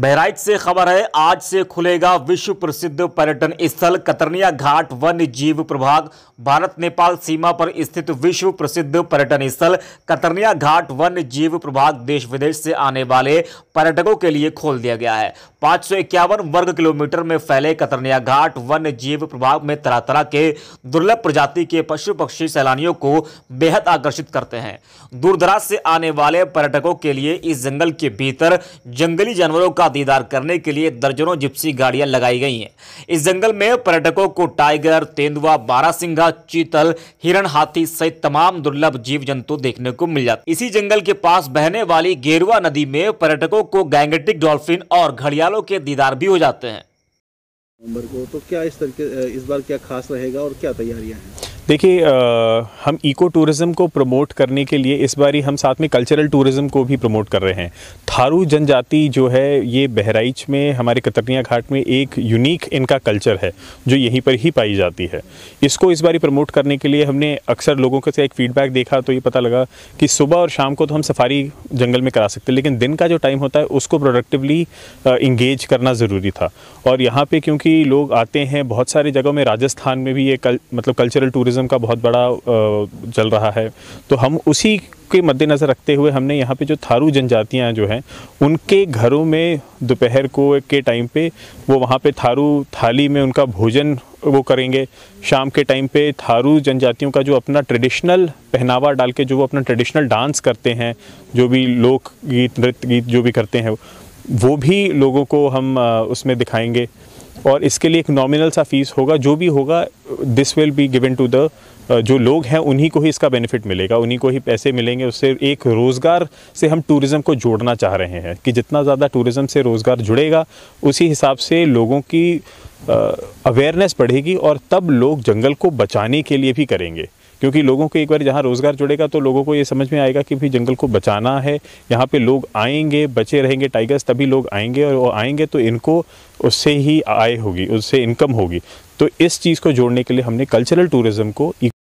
बहराइच से खबर है आज से खुलेगा विश्व प्रसिद्ध पर्यटन स्थल कतरनिया घाट वन्य जीव प्रभाग भारत नेपाल सीमा पर स्थित विश्व प्रसिद्ध पर्यटन स्थल कतरनिया घाट वन्य जीव प्रभाग देश विदेश से आने वाले पर्यटकों के लिए खोल दिया गया है पाँच वर्ग किलोमीटर में फैले कतरनिया घाट वन्य जीव प्रभाग में तरह तरह के दुर्लभ प्रजाति के पशु पक्षी सैलानियों को बेहद आकर्षित करते हैं दूर दराज से आने वाले पर्यटकों के लिए इस जंगल के भीतर जंगली जानवरों का का दीदार करने के लिए दर्जनों जिप्सी गाड़ियां लगाई गई हैं इस जंगल में पर्यटकों को टाइगर तेंदुआ बारासिंघा चीतल हिरण हाथी सहित तमाम दुर्लभ जीव जंतु देखने को मिल जाते इसी जंगल के पास बहने वाली गेरुआ नदी में पर्यटकों को गैंगेटिक डॉल्फिन और घड़ियालों के दीदार भी हो जाते हैं नवंबर को तो क्या इस तरीके इस बार क्या खास रहेगा और क्या तैयारियां हैं देखिए हम इको टूरिज़्म को प्रमोट करने के लिए इस बारी हम साथ में कल्चरल टूरिज़्म को भी प्रमोट कर रहे हैं थारू जनजाति जो है ये बहराइच में हमारे कतरनिया घाट में एक यूनिक इनका कल्चर है जो यहीं पर ही पाई जाती है इसको इस बारी प्रमोट करने के लिए हमने अक्सर लोगों के से एक फ़ीडबैक देखा तो ये पता लगा कि सुबह और शाम को तो हम सफारी जंगल में करा सकते लेकिन दिन का जो टाइम होता है उसको प्रोडक्टिवली इंगेज करना ज़रूरी था और यहाँ पर क्योंकि लोग आते हैं बहुत सारी जगहों में राजस्थान में भी ये कल मतलब कल्चरल टूरिज़म टूरिज़्म का बहुत बड़ा चल रहा है तो हम उसी के मद्देनज़र रखते हुए हमने यहाँ पे जो थारू जनजातियाँ जो हैं उनके घरों में दोपहर को के टाइम पे वो वहाँ पे थारू थाली में उनका भोजन वो करेंगे शाम के टाइम पे थारू जनजातियों का जो अपना ट्रेडिशनल पहनावा डाल के जो वो अपना ट्रेडिशनल डांस करते हैं जो भी लोक गीत नृत्य गीत जो भी करते हैं वो भी लोगों को हम उसमें दिखाएंगे और इसके लिए एक नॉमिनल सा फीस होगा जो भी होगा this will be given to the जो लोग हैं उन्हीं को ही इसका बेनिफिट मिलेगा उन्हीं को ही पैसे मिलेंगे उससे एक रोज़गार से हम टूरिज़्म को जोड़ना चाह रहे हैं कि जितना ज़्यादा टूरिज़्म से रोज़गार जुड़ेगा उसी हिसाब से लोगों की अवेयरनेस uh, बढ़ेगी और तब लोग जंगल को बचाने के लिए भी करेंगे क्योंकि लोगों को एक बार जहाँ रोज़गार जुड़ेगा तो लोगों को ये समझ में आएगा कि भाई जंगल को बचाना है यहाँ पे लोग आएंगे बचे रहेंगे टाइगर्स तभी लोग आएंगे और वो आएंगे तो इनको उससे ही आय होगी उससे इनकम होगी तो इस चीज़ को जोड़ने के लिए हमने कल्चरल टूरिज़्म को